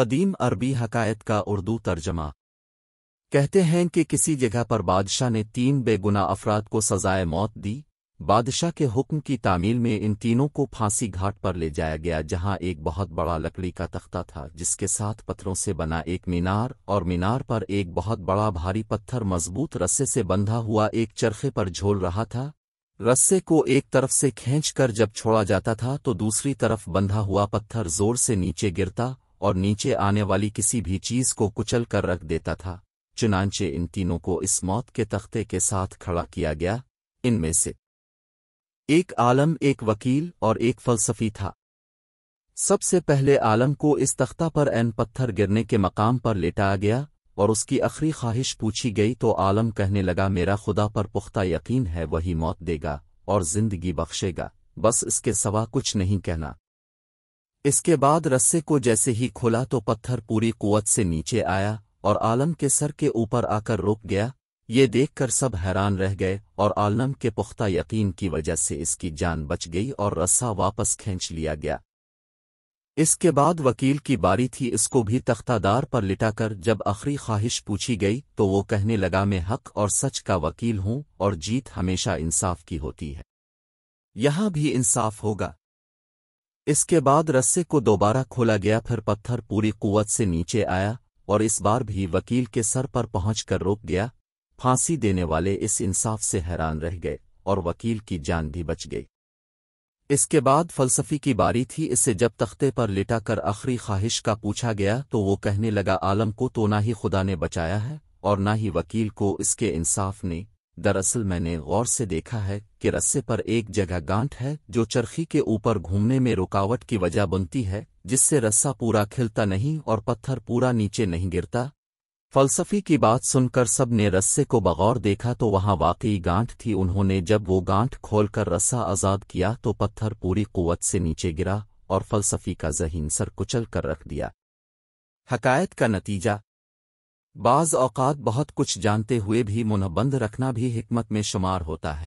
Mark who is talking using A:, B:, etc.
A: कदीम अरबी हकायत का उर्दू तर्जमा कहते हैं कि किसी जगह पर बादशाह ने तीन बेगुना अफराद को सजाए मौत दी बादशाह के हुक्म की तामील में इन तीनों को फांसी घाट पर ले जाया गया जहां एक बहुत बड़ा लकड़ी का तख्ता था जिसके साथ पत्थरों से बना एक मीनार और मीनार पर एक बहुत बड़ा भारी पत्थर मजबूत रस्से से बंधा हुआ एक चरखे पर झोल रहा था रस्से को एक तरफ से खींचकर जब छोड़ा जाता था तो दूसरी तरफ बंधा हुआ पत्थर जोर से नीचे गिरता और नीचे आने वाली किसी भी चीज को कुचल कर रख देता था चुनाचे इन तीनों को इस मौत के तख्ते के साथ खड़ा किया गया इनमें से एक आलम एक वकील और एक फलसफी था सबसे पहले आलम को इस तख्ता पर एन पत्थर गिरने के मकाम पर लेटाया गया और उसकी आखिरी ख्वाहिश पूछी गई तो आलम कहने लगा मेरा खुदा पर पुख्ता यकीन है वही मौत देगा और जिंदगी बख्शेगा बस इसके सवा कुछ नहीं कहना इसके बाद रस्से को जैसे ही खोला तो पत्थर पूरी कुवत से नीचे आया और आलम के सर के ऊपर आकर रुक गया ये देखकर सब हैरान रह गए और आलम के पुख्ता यकीन की वजह से इसकी जान बच गई और रस्सा वापस खींच लिया गया इसके बाद वकील की बारी थी इसको भी तख्तादार पर लिटाकर जब आखिरी ख्वाहिश पूछी गई तो वो कहने लगा मैं हक और सच का वकील हूँ और जीत हमेशा इंसाफ की होती है यहां भी इंसाफ होगा इसके बाद रस्से को दोबारा खोला गया फिर पत्थर पूरी कुवत से नीचे आया और इस बार भी वकील के सर पर पहुंचकर रोक गया फांसी देने वाले इस इंसाफ से हैरान रह गए और वकील की जान भी बच गई इसके बाद फलसफी की बारी थी इसे जब तख्ते पर लिटाकर कर आखिरी ख्वाहिश का पूछा गया तो वो कहने लगा आलम को तो ना ही खुदा ने बचाया है और ना ही वकील को इसके इंसाफ ने दरअसल मैंने गौर से देखा है कि रस्से पर एक जगह गांठ है जो चरखी के ऊपर घूमने में रुकावट की वजह बनती है जिससे रस्सा पूरा खिलता नहीं और पत्थर पूरा नीचे नहीं गिरता फलसफी की बात सुनकर सब ने रस्से को बगौर देखा तो वहां वाकई गांठ थी उन्होंने जब वो गांठ खोलकर रस्सा आज़ाद किया तो पत्थर पूरी कुवत से नीचे गिरा और फलसफी का जहीन सर कुचल कर रख दिया हकायत का नतीजा बाज़ औकात बहुत कुछ जानते हुए भी मुनबंद रखना भी हिकमत में शुमार होता है